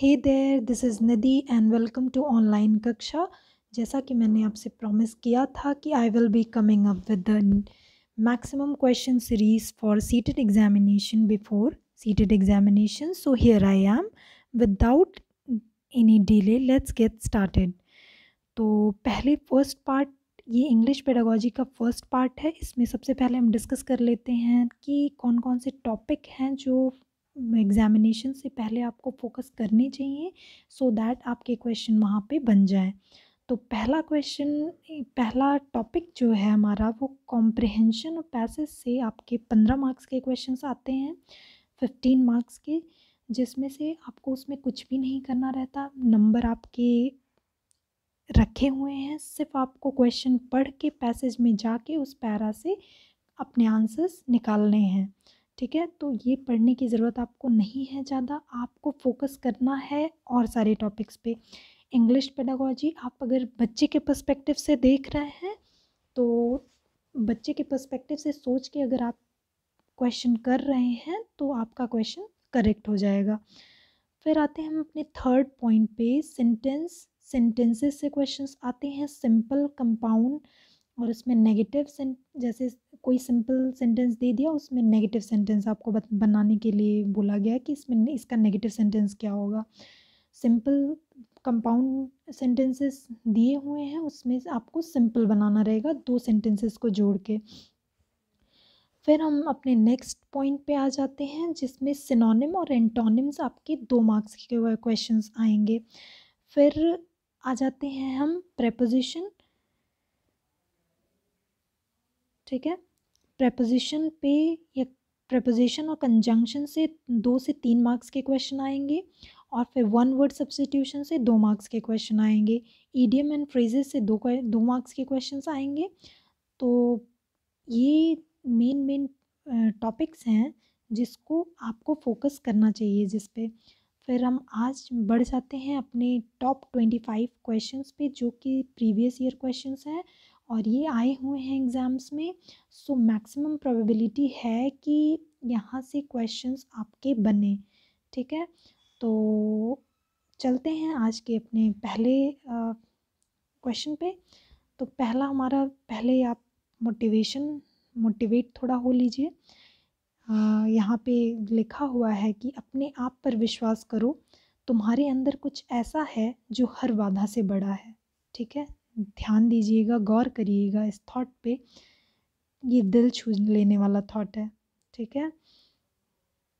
Hey there this is Nadi and welcome to online Kaksha जैसा कि मैंने आपसे प्रॉमिस किया था कि I will be coming up with the maximum question series for CTET examination before CTET examination so here I am without any delay let's get started तो पहले first part ये इंग्लिश पेडागोजी का first part है इसमें सबसे पहले हम discuss कर लेते हैं कि कौन कौन से टॉपिक हैं जो एग्ज़ामिनेशन से पहले आपको फोकस करने चाहिए सो so दैट आपके क्वेश्चन वहाँ पे बन जाए तो पहला क्वेश्चन पहला टॉपिक जो है हमारा वो कॉम्प्रिहेंशन और पैसेज से आपके पंद्रह मार्क्स के क्वेश्चंस आते हैं फिफ्टीन मार्क्स के जिसमें से आपको उसमें कुछ भी नहीं करना रहता नंबर आपके रखे हुए हैं सिर्फ आपको क्वेश्चन पढ़ के पैसेज में जाके उस पैरा से अपने आंसर्स निकालने हैं ठीक है तो ये पढ़ने की ज़रूरत आपको नहीं है ज़्यादा आपको फोकस करना है और सारे टॉपिक्स पे इंग्लिश पेडागोजी आप अगर बच्चे के पर्सपेक्टिव से देख रहे हैं तो बच्चे के पर्सपेक्टिव से सोच के अगर आप क्वेश्चन कर रहे हैं तो आपका क्वेश्चन करेक्ट हो जाएगा फिर आते हैं हम अपने थर्ड पॉइंट पे सेंटेंस सेंटेंसेस से क्वेश्चंस आते हैं सिंपल कंपाउंड और उसमें नेगेटिव जैसे कोई सिंपल सेंटेंस दे दिया उसमें नेगेटिव सेंटेंस आपको बनाने के लिए बोला गया कि इसमें इसका नेगेटिव सेंटेंस क्या होगा सिंपल कंपाउंड सेंटेंसेस दिए हुए हैं उसमें आपको सिंपल बनाना रहेगा दो सेंटेंसेस को जोड़ के फिर हम अपने नेक्स्ट पॉइंट पे आ जाते हैं जिसमें सिनोनिम और एंटोनिम्स आपके दो मार्क्स के क्वेश्चन आएंगे फिर आ जाते हैं हम प्रेपोजिशन ठीक है प्रपोजिशन पे या प्रपोजिशन और कंजंक्शन से दो से तीन मार्क्स के क्वेश्चन आएंगे और फिर वन वर्ड सब्सटीट्यूशन से दो मार्क्स के क्वेश्चन आएंगे ईडीएम एंड फ्रेजेस से दो दो मार्क्स के क्वेश्चन आएंगे तो ये मेन मेन टॉपिक्स हैं जिसको आपको फोकस करना चाहिए जिस पे फिर हम आज बढ़ जाते हैं अपने टॉप ट्वेंटी फाइव क्वेश्चन पे जो कि प्रीवियस ईयर क्वेश्चन हैं और ये आए हुए हैं एग्ज़ाम्स में सो मैक्सिमम प्रोबेबिलिटी है कि यहाँ से क्वेश्चंस आपके बने ठीक है तो चलते हैं आज के अपने पहले क्वेश्चन पे तो पहला हमारा पहले आप मोटिवेशन मोटिवेट थोड़ा हो लीजिए यहाँ पे लिखा हुआ है कि अपने आप पर विश्वास करो तुम्हारे अंदर कुछ ऐसा है जो हर बाधा से बड़ा है ठीक है ध्यान दीजिएगा गौर करिएगा इस थॉट पे ये दिल छू लेने वाला थॉट है ठीक है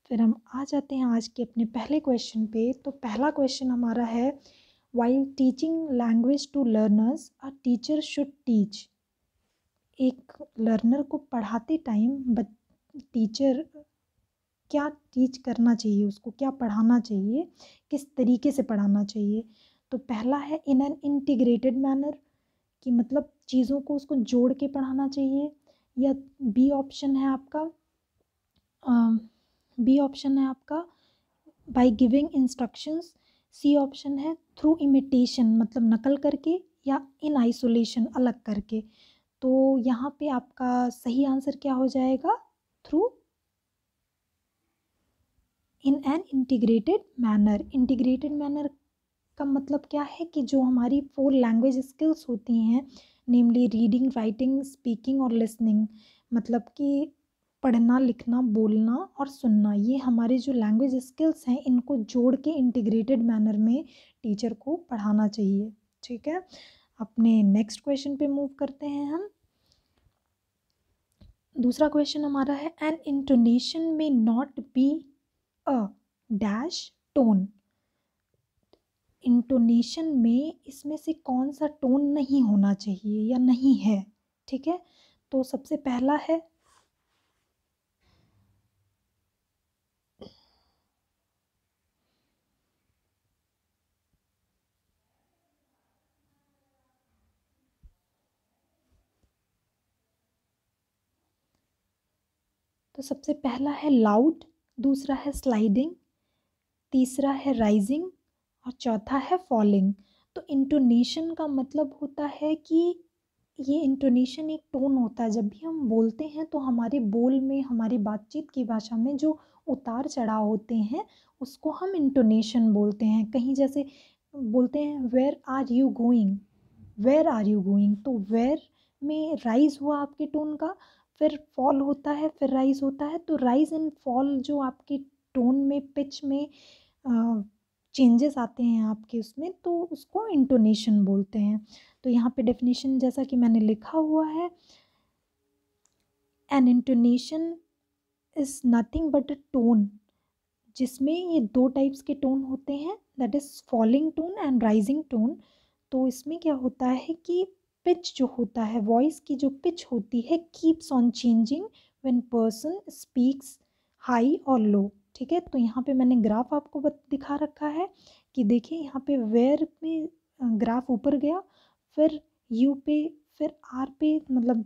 फिर हम आ जाते हैं आज के अपने पहले क्वेश्चन पे तो पहला क्वेश्चन हमारा है while teaching language to learners a teacher should teach एक लर्नर को पढ़ाते टाइम बच टीचर क्या टीच करना चाहिए उसको क्या पढ़ाना चाहिए किस तरीके से पढ़ाना चाहिए तो पहला है इन एन इंटीग्रेटेड मैनर कि मतलब चीज़ों को उसको जोड़ के पढ़ाना चाहिए या बी ऑप्शन है आपका बी ऑप्शन है आपका by giving instructions C option है थ्रू इमिटेशन मतलब नकल करके या इन आइसोलेशन अलग करके तो यहाँ पे आपका सही आंसर क्या हो जाएगा through in an integrated manner integrated manner इसका मतलब क्या है कि जो हमारी फोर लैंग्वेज स्किल्स होती हैं नेमली रीडिंग राइटिंग स्पीकिंग और लिसनिंग मतलब कि पढ़ना लिखना बोलना और सुनना ये हमारे जो लैंग्वेज स्किल्स हैं इनको जोड़ के इंटीग्रेटेड मैनर में टीचर को पढ़ाना चाहिए ठीक है अपने नेक्स्ट क्वेश्चन पे मूव करते हैं हम दूसरा क्वेश्चन हमारा है an intonation may not be a dash tone intonation में इसमें से कौन सा टोन नहीं होना चाहिए या नहीं है ठीक है तो सबसे पहला है तो सबसे पहला है लाउड दूसरा है स्लाइडिंग तीसरा है राइजिंग और चौथा है फॉलिंग तो इंटोनेशन का मतलब होता है कि ये इंटोनेशन एक टोन होता है जब भी हम बोलते हैं तो हमारे बोल में हमारी बातचीत की भाषा में जो उतार चढ़ाव होते हैं उसको हम इंटोनेशन बोलते हैं कहीं जैसे बोलते हैं where are you going where are you going तो वेयर में राइज हुआ आपके टोन का फिर फॉल होता है फिर राइज होता है तो राइज एंड फॉल जो आपके टोन में पिच में आ, चेंजेस आते हैं आपके उसमें तो उसको इंटोनेशन बोलते हैं तो यहाँ पे डेफिनेशन जैसा कि मैंने लिखा हुआ है an intonation is nothing but a tone जिसमें ये दो टाइप्स के टोन होते हैं that is falling tone and rising tone तो इसमें क्या होता है कि पिच जो होता है वॉइस की जो पिच होती है keeps on changing when person speaks high और लो ठीक है तो यहाँ पे मैंने ग्राफ आपको दिखा रखा है कि देखिए यहाँ पे वेयर पे ग्राफ ऊपर गया फिर यू पे फिर आर पे मतलब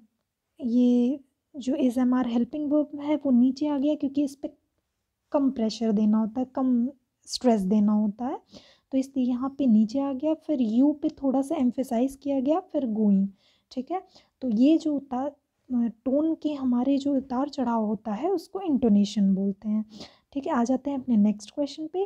ये जो as am are helping verb है वो नीचे आ गया क्योंकि इस पर कम प्रेशर देना होता है कम स्ट्रेस देना होता है तो इसलिए यहाँ पे नीचे आ गया फिर यू पे थोड़ा सा एम्फेसाइज किया गया फिर गोइंग ठीक है तो ये जो उतार टोन के हमारे जो उतार चढ़ाव होता है उसको इंटोनेशन बोलते हैं ठीक है आ जाते हैं अपने नेक्स्ट क्वेश्चन पे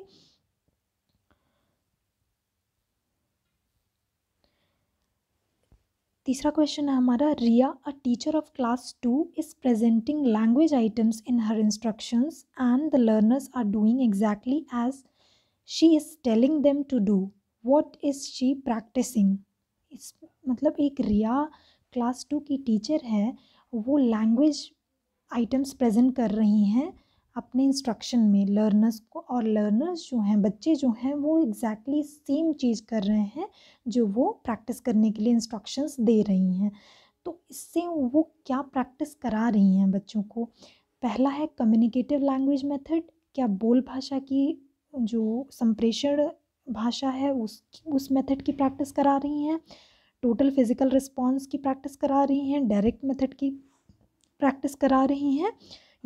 तीसरा क्वेश्चन है हमारा Riya a teacher of class two is presenting language items in her instructions and the learners are doing exactly as she is telling them to do what is she practising इस मतलब एक Riya class two की teacher है वो language items present कर रही हैं अपने इंस्ट्रक्शन में लर्नर्स को और लर्नर्स जो हैं बच्चे जो हैं वो एग्जैक्टली exactly सेम चीज़ कर रहे हैं जो वो प्रैक्टिस करने के लिए इंस्ट्रक्शंस दे रही हैं तो इससे वो क्या प्रैक्टिस करा रही हैं बच्चों को पहला है कम्युनिकेटिव लैंग्वेज मेथड क्या बोल भाषा की जो संप्रेषण भाषा है उस उस मेथड की प्रैक्टिस करा रही हैं टोटल फिज़िकल रिस्पॉन्स की प्रैक्टिस करा रही हैं डायरेक्ट मेथड की प्रैक्टिस करा रही हैं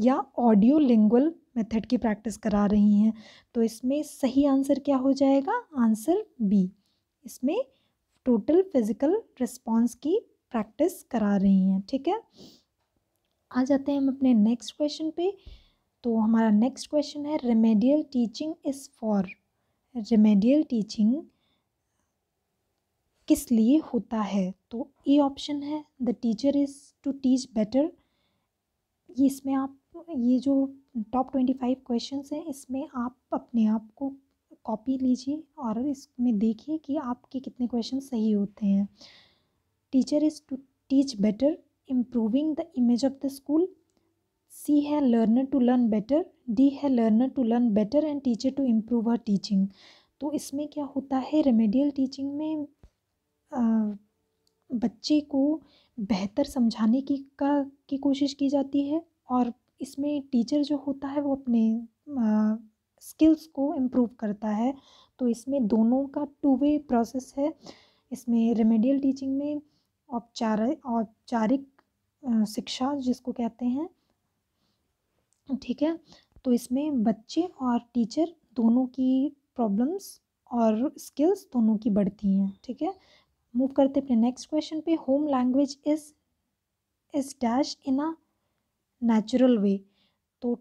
या ऑडियो लिंगुअल मेथड की प्रैक्टिस करा रही हैं तो इसमें सही आंसर क्या हो जाएगा आंसर बी इसमें टोटल फिजिकल रिस्पॉन्स की प्रैक्टिस करा रही हैं ठीक है आ जाते हैं हम अपने नेक्स्ट क्वेश्चन पे तो हमारा नेक्स्ट क्वेश्चन है remedial teaching is for remedial teaching किस लिए होता है तो ए ऑप्शन है the teacher is to teach better ये इसमें आप तो ये जो टॉप ट्वेंटी फाइव क्वेश्चन हैं इसमें आप अपने आप को कॉपी लीजिए और इसमें देखिए कि आपके कितने क्वेश्चन सही होते हैं teacher is to teach better improving the image of the school C है learner to learn better D है learner to learn better and teacher to improve her teaching तो इसमें क्या होता है रेमेडियल टीचिंग में आ, बच्चे को बेहतर समझाने की का की कोशिश की जाती है और इसमें टीचर जो होता है वो अपने स्किल्स को इम्प्रूव करता है तो इसमें दोनों का टू वे प्रोसेस है इसमें रेमेडियल टीचिंग में औपचार औपचारिक शिक्षा जिसको कहते हैं ठीक है तो इसमें बच्चे और टीचर दोनों की प्रॉब्लम्स और स्किल्स दोनों की बढ़ती हैं ठीक है मूव करते अपने नेक्स्ट क्वेश्चन पे home language is is dash in a natural way तो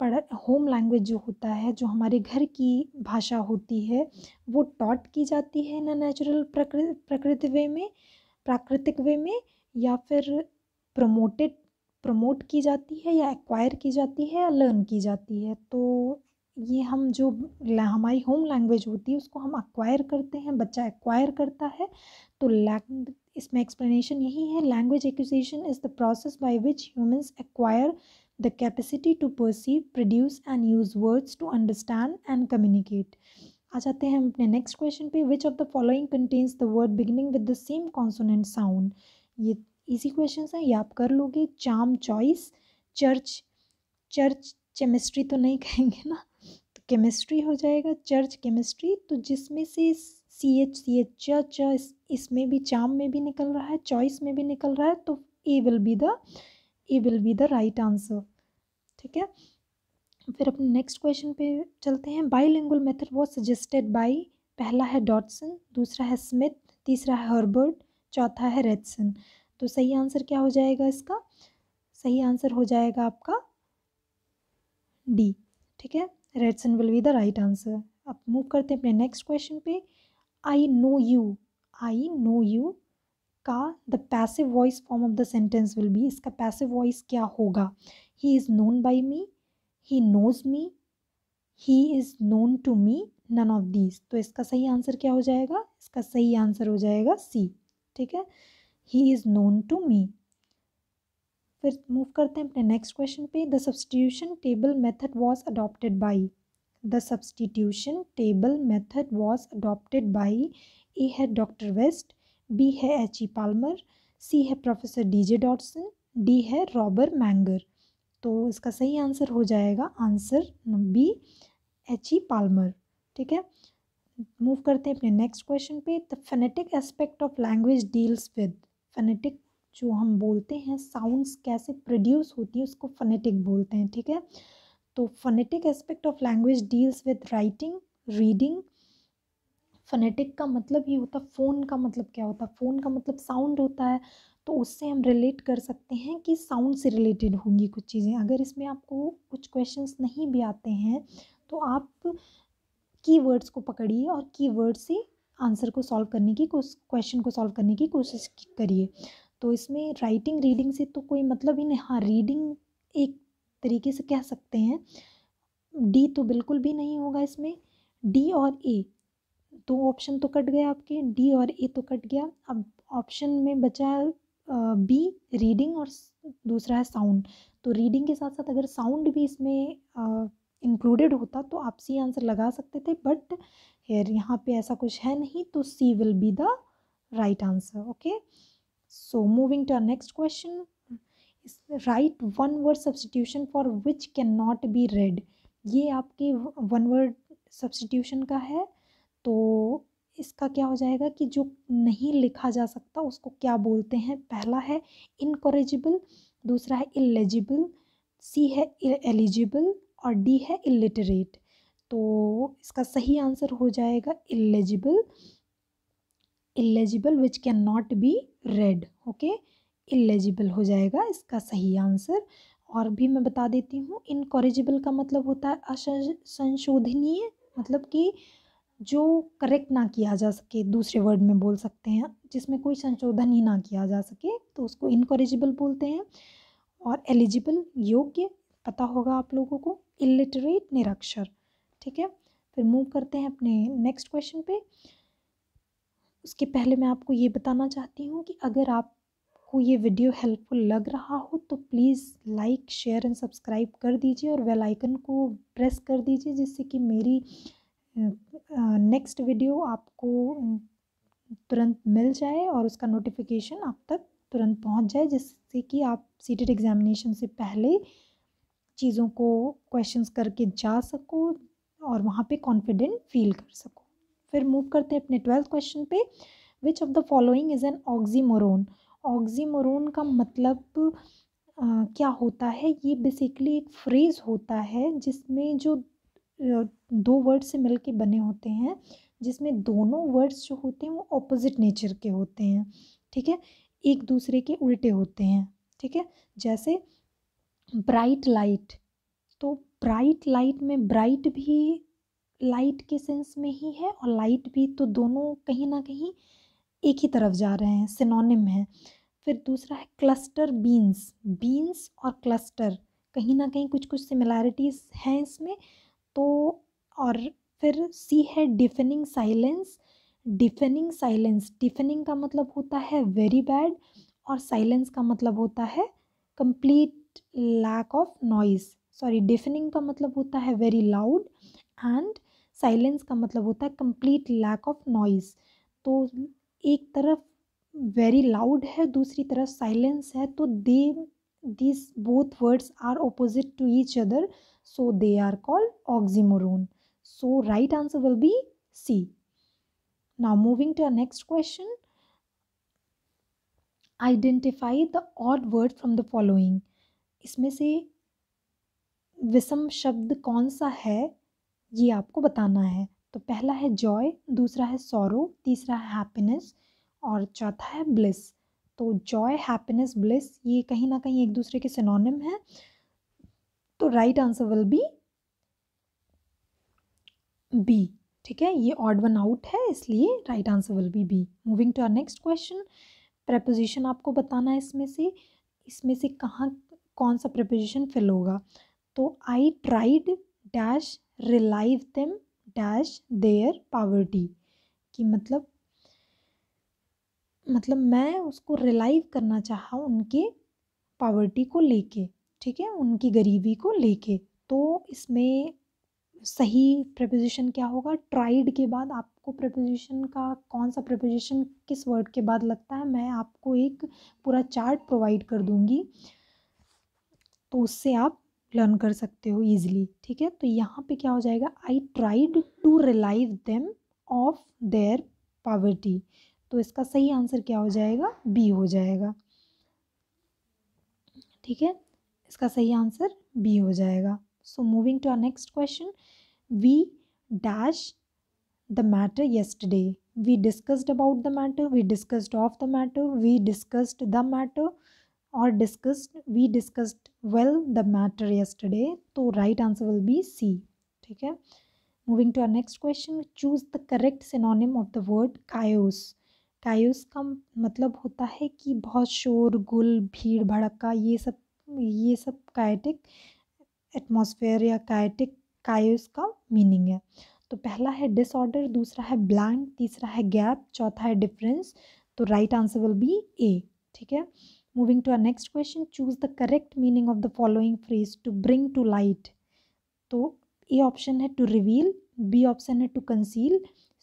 पढ़ होम लैंग्वेज जो होता है जो हमारे घर की भाषा होती है वो टॉट की जाती है ना नेचुरल प्रकृति प्रकृति वे में प्राकृतिक वे में या फिर प्रमोटेड प्रमोट की जाती है या एक्वायर की जाती है या लर्न की जाती है तो ये हम जो हमारी होम लैंग्वेज होती है उसको हम एक्वायर करते हैं बच्चा एक्वायर करता है तो लैंग इसमें एक्सप्लेनेशन यही है language acquisition is the process by which humans acquire the capacity to perceive produce and use words to understand and communicate आ जाते हैं हम अपने नेक्स्ट क्वेश्चन पे which of the following contains the word beginning with the same consonant sound ये easy question हैं ये आप कर लोगे चाम चॉइस चर्च चर्च केमिस्ट्री तो नहीं कहेंगे ना तो केमिस्ट्री हो जाएगा चर्च केमिस्ट्री तो जिसमें से सी एच सी एच च च इसमें भी चाम में भी निकल रहा है चॉइस में भी निकल रहा है तो A will be the A will be the right answer ठीक है फिर अपने नेक्स्ट क्वेश्चन पे चलते हैं bilingual method was suggested by पहला है डॉटसन दूसरा है स्मिथ तीसरा है हर्बर्ट चौथा है रेडसन तो सही आंसर क्या हो जाएगा इसका सही आंसर हो जाएगा आपका डी ठीक है रेडसन will be the right answer अब मूव करते हैं अपने नेक्स्ट क्वेश्चन पे I know you I know you का the passive voice form of the sentence will be इसका पैसिव वॉइस क्या होगा he is known by me he knows me he is known to me none of these तो इसका सही answer क्या हो जाएगा इसका सही आंसर हो जाएगा सी ठीक है he is known to me फिर मूव करते हैं अपने नेक्स्ट क्वेश्चन पे the substitution table method was adopted by the substitution table method was adopted by A. है Dr. West, B. है H. E. Palmer, सी है professor D J Dodson D है Robert मैंगर तो इसका सही आंसर हो जाएगा answer B H E Palmer ठीक है मूव करते हैं अपने नेक्स्ट क्वेश्चन पे the phonetic aspect of language deals with phonetic जो हम बोलते हैं साउंड्स कैसे प्रोड्यूस होती है उसको फनेटिक बोलते हैं ठीक है तो phonetic aspect of language deals with writing reading phonetic का मतलब ये होता है फ़ोन का मतलब क्या होता है फ़ोन का मतलब साउंड होता है तो उससे हम रिलेट कर सकते हैं कि साउंड से रिलेटेड होंगी कुछ चीज़ें अगर इसमें आपको कुछ क्वेश्चंस नहीं भी आते हैं तो आप कीवर्ड्स को पकड़िए और कीवर्ड से आंसर को सॉल्व करने की क्वेश्चन को सॉल्व करने की कोशिश करिए तो इसमें राइटिंग रीडिंग से तो कोई मतलब ही नहीं हाँ रीडिंग एक तरीके से कह सकते हैं डी तो बिल्कुल भी नहीं होगा इसमें डी और ए दो ऑप्शन तो कट गए आपके डी और ए तो कट गया अब ऑप्शन में बचा बी रीडिंग और दूसरा है साउंड तो रीडिंग के साथ साथ अगर साउंड भी इसमें इंक्लूडेड होता तो आप सी आंसर लगा सकते थे बट हेयर यहाँ पे ऐसा कुछ है नहीं तो C will be the right answer okay so moving to our next question write one word substitution for which cannot be read ये आपके वन वर्ड सब्सटीट्यूशन का है तो इसका क्या हो जाएगा कि जो नहीं लिखा जा सकता उसको क्या बोलते हैं पहला है इनकोरेजिबल दूसरा है इलेजिबल सी है एलिजिबल और डी है इलिटरेट तो इसका सही आंसर हो जाएगा illegible illegible which cannot be read okay illegible हो जाएगा इसका सही आंसर और भी मैं बता देती हूँ इनकोरिजिबल का मतलब होता है असंशोधनीय मतलब कि जो करेक्ट ना किया जा सके दूसरे वर्ड में बोल सकते हैं जिसमें कोई संशोधन ही ना किया जा सके तो उसको इनकोरिजिबल बोलते हैं और एलिजिबल योग्य पता होगा आप लोगों को इलिटरेट निरक्षर ठीक है फिर मूव करते हैं अपने नेक्स्ट क्वेश्चन पे उसके पहले मैं आपको ये बताना चाहती हूँ कि अगर आप आपको ये वीडियो हेल्पफुल लग रहा हो तो please like share and subscribe कर दीजिए और वेल आइकन को प्रेस कर दीजिए जिससे कि मेरी नेक्स्ट वीडियो आपको तुरंत मिल जाए और उसका नोटिफिकेशन आप तक तुरंत पहुंच जाए जिससे कि आप सीटेड एग्ज़ामिनेशन से पहले चीज़ों को क्वेश्चंस करके जा सको और वहाँ पे कॉन्फिडेंट फील कर सको फिर मूव करते हैं अपने ट्वेल्थ क्वेश्चन पे which of the following is an oxymoron oxymoron का मतलब आ, क्या होता है ये बेसिकली एक फ्रेज़ होता है जिसमें जो दो वर्ड से मिल के बने होते हैं जिसमें दोनों वर्ड्स जो होते हैं वो ऑपोजिट नेचर के होते हैं ठीक है एक दूसरे के उल्टे होते हैं ठीक है जैसे ब्राइट लाइट तो ब्राइट लाइट में ब्राइट भी लाइट के सेंस में ही है और लाइट भी तो दोनों कहीं ना कहीं एक ही तरफ जा रहे हैं सिनोनिम है फिर दूसरा है क्लस्टर बीन्स बीन्स और क्लस्टर कहीं ना कहीं कुछ कुछ सिमिलैरिटीज़ हैं इसमें तो और फिर सी है डिफेनिंग साइलेंस डिफेनिंग साइलेंस डिफेनिंग का मतलब होता है वेरी बैड और साइलेंस का मतलब होता है complete lack of noise sorry deafening का मतलब होता है वेरी लाउड एंड साइलेंस का मतलब होता है कंप्लीट लैक ऑफ नॉइज़ तो एक तरफ वेरी लाउड है दूसरी तरफ साइलेंस है तो they this both words are opposite to each other so they are called oxymoron so right answer will be C now moving to our next question identify the odd word from the following इसमें से विषम शब्द कौन सा है ये आपको बताना है तो पहला है जॉय दूसरा है सौरव तीसरा है हैप्पीनेस और चौथा है ब्लिस तो जॉय हैप्पीनेस ब्लिस ये कहीं ना कहीं एक दूसरे के सिनोनिम है तो right answer will be B ठीक है ये ऑड वन आउट है इसलिए right answer will be B moving to our next question preposition आपको बताना है इसमें से इसमें से कहाँ कौन सा प्रपोजिशन फिल होगा तो I tried dash relieve them dash their poverty कि मतलब मतलब मैं उसको रिलाइव करना चाहा उनके पावर्टी को लेके ठीक है उनकी गरीबी को लेके तो इसमें सही प्रपोजिशन क्या होगा ट्राइड के बाद आपको प्रपोजिशन का कौन सा प्रपोजिशन किस वर्ड के बाद लगता है मैं आपको एक पूरा चार्ट प्रोवाइड कर दूंगी तो उससे आप लर्न कर सकते हो ईजिली ठीक है तो यहाँ पे क्या हो जाएगा I tried to relieve them of their poverty तो इसका सही आंसर क्या हो जाएगा बी हो जाएगा ठीक है इसका सही आंसर बी हो जाएगा so moving to our next question we dash the matter yesterday we discussed about the matter we discussed of the matter we discussed the matter or discussed we discussed well the matter yesterday तो right answer will be C ठीक है moving to our next question choose the correct synonym of the word chaos कायूस का मतलब होता है कि बहुत शोर गुल भीड़ भड़का ये सब ये सब कायटिक एटमॉस्फेयर या कायटिक कायूस का मीनिंग है तो पहला है डिसऑर्डर दूसरा है ब्लैंक तीसरा है गैप चौथा है डिफरेंस तो right answer will be A ठीक है Moving to our next question, choose the correct meaning of the following phrase to bring to light. तो ए ऑप्शन है टू रिवील बी ऑप्शन है टू कंसील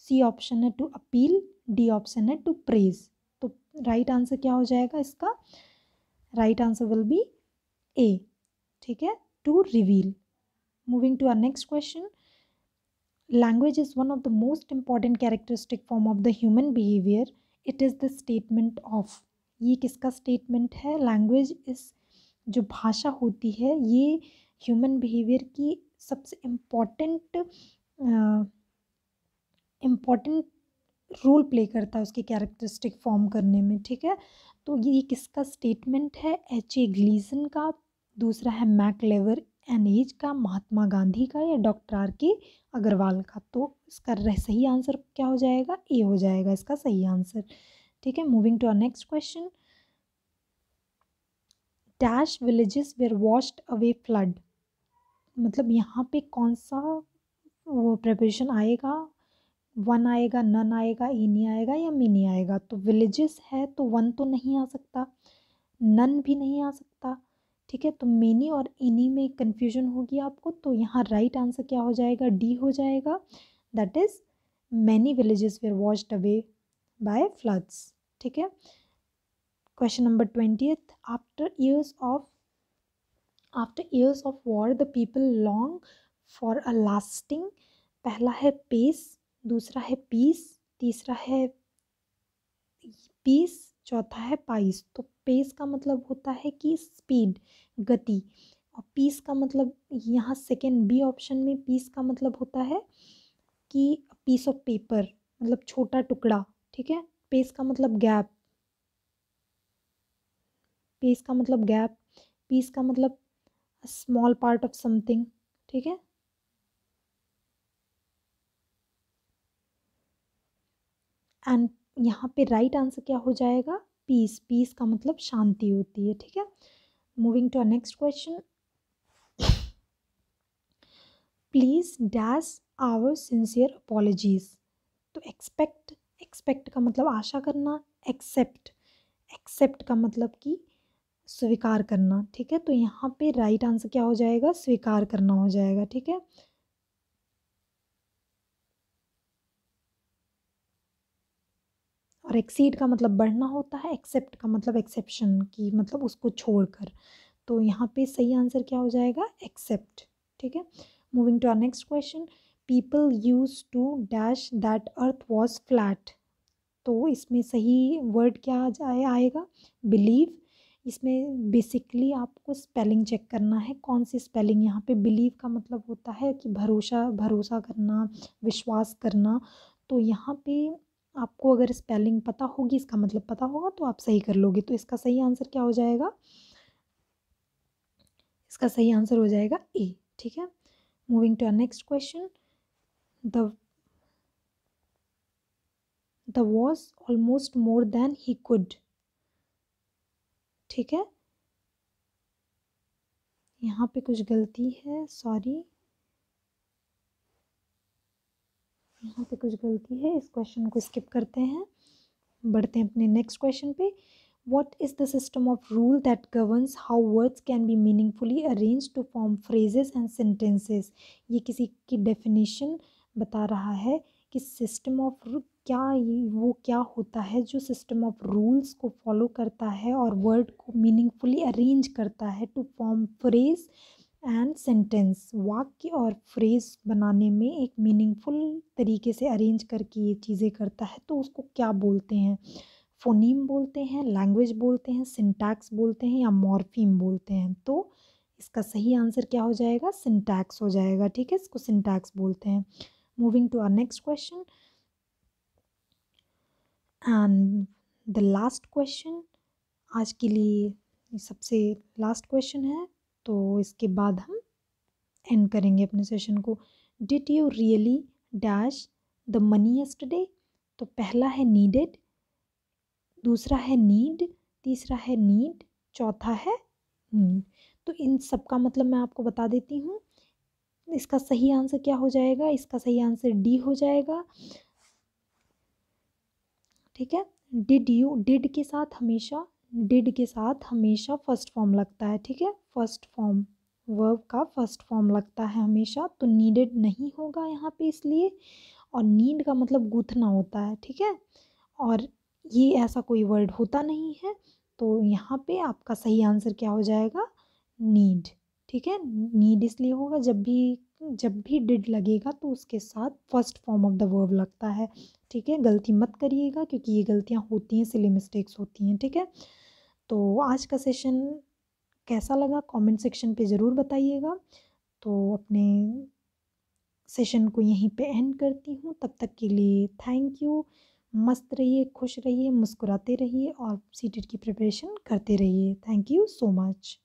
सी ऑप्शन है to appeal D option है to praise तो right answer क्या हो जाएगा इसका right answer will be A ठीक है to reveal moving to our next question language is one of the most important characteristic form of the human behaviour it is the statement of ये किसका statement है language इस जो भाषा होती है ये ह्यूमन बिहेवियर की सबसे इम्पॉर्टेंट इम्पॉर्टेंट रोल प्ले करता है उसके कैरेक्टरिस्टिक फॉर्म करने में ठीक है तो ये किसका स्टेटमेंट है एच ए ग्लीसन का दूसरा है मैक लेवर एन एज का महात्मा गांधी का या डॉक्टर आर के अग्रवाल का तो इसका सही आंसर क्या हो जाएगा ए हो जाएगा इसका सही आंसर ठीक है moving to our next question dash villages were washed away flood मतलब यहाँ पे कौन सा वो प्रिपरेशन आएगा वन आएगा नन आएगा इनी e आएगा या मिनी आएगा तो विलेजेस है तो वन तो नहीं आ सकता नन भी नहीं आ सकता ठीक है तो मिनी और इनी में कन्फ्यूजन होगी आपको तो यहाँ राइट आंसर क्या हो जाएगा डी हो जाएगा that is many villages were washed away by floods ठीक है question number twenty after years of after years of war the people long for a lasting पहला है पेस दूसरा है पीस तीसरा है पीस चौथा है पाइस तो पेस का मतलब होता है कि स्पीड गति और पीस का मतलब यहाँ सेकेंड बी ऑप्शन में पीस का मतलब होता है कि पीस ऑफ पेपर मतलब छोटा टुकड़ा ठीक है पेस का मतलब गैप पीस का मतलब गैप पीस का मतलब स्मॉल पार्ट ऑफ समथिंग ठीक है एंड यहाँ पे राइट right आंसर क्या हो जाएगा पीस पीस का मतलब शांति होती है ठीक है moving to next question please dash our sincere apologies तो एक्सपेक्ट एक्सपेक्ट का मतलब आशा करना एक्सेप्ट एक्सेप्ट का मतलब कि स्वीकार करना ठीक है तो यहाँ पे राइट आंसर क्या हो जाएगा स्वीकार करना हो जाएगा ठीक है और एक्सीड का मतलब बढ़ना होता है एक्सेप्ट का मतलब एक्सेप्शन की मतलब उसको छोड़कर तो यहाँ पे सही आंसर क्या हो जाएगा एक्सेप्ट ठीक है moving to our next question people use to dash that earth was flat तो इसमें सही वर्ड क्या आ जाए आएगा बिलीव इसमें बेसिकली आपको स्पेलिंग चेक करना है कौन सी स्पेलिंग यहाँ पे बिलीव का मतलब होता है कि भरोसा भरोसा करना विश्वास करना तो यहाँ पे आपको अगर स्पेलिंग पता होगी इसका मतलब पता होगा तो आप सही कर लोगे तो इसका सही आंसर क्या हो जाएगा इसका सही आंसर हो जाएगा ए ठीक है moving to our next question the the was almost more than he could ठीक है यहाँ पे कुछ गलती है सॉरी यहाँ पे कुछ गलती है इस क्वेश्चन को स्किप करते हैं बढ़ते हैं अपने नेक्स्ट क्वेश्चन पे what is the system of rule that governs how words can be meaningfully arrange to form phrases and sentences ये किसी की डेफिनेशन बता रहा है कि सिस्टम ऑफ क्या ये वो क्या होता है जो सिस्टम ऑफ रूल्स को फॉलो करता है और वर्ड को मीनिंगफुली अरेंज करता है to form phrase and sentence वाक्य और फ्रेज बनाने में एक मीनिंगफुल तरीके से अरेंज करके ये चीज़ें करता है तो उसको क्या बोलते हैं फोनीम बोलते हैं लैंग्वेज बोलते हैं सिंटैक्स बोलते हैं या मॉर्फीम बोलते हैं तो इसका सही आंसर क्या हो जाएगा सिंटैक्स हो जाएगा ठीक है इसको सिंटैक्स बोलते हैं moving to our next question and the last question आज के लिए सबसे लास्ट क्वेश्चन है तो इसके बाद हम एंड करेंगे अपने सेशन को did you really dash the money yesterday तो पहला है नीडेड दूसरा है नीड तीसरा है नीड चौथा है नीड तो इन सब का मतलब मैं आपको बता देती हूँ इसका सही आंसर क्या हो जाएगा इसका सही आंसर डी हो जाएगा ठीक है डिड यू डिड के साथ हमेशा डिड के साथ हमेशा फर्स्ट फॉर्म लगता है ठीक है फर्स्ट फॉर्म वर्ब का फर्स्ट फॉर्म लगता है हमेशा तो नीडेड नहीं होगा यहाँ पे इसलिए और नीड का मतलब गूथना होता है ठीक है और ये ऐसा कोई वर्ड होता नहीं है तो यहाँ पे आपका सही आंसर क्या हो जाएगा नीड ठीक है नीड इसलिए होगा जब भी जब भी डिड लगेगा तो उसके साथ first form of the verb लगता है ठीक है गलती मत करिएगा क्योंकि ये गलतियाँ होती हैं सिली मिस्टेक्स होती हैं ठीक है तो आज का सेशन कैसा लगा कमेंट सेक्शन पे ज़रूर बताइएगा तो अपने सेशन को यहीं पे एंड करती हूँ तब तक के लिए थैंक यू मस्त रहिए खुश रहिए मुस्कुराते रहिए और सीटेट की प्रिपरेशन करते रहिए थैंक यू सो मच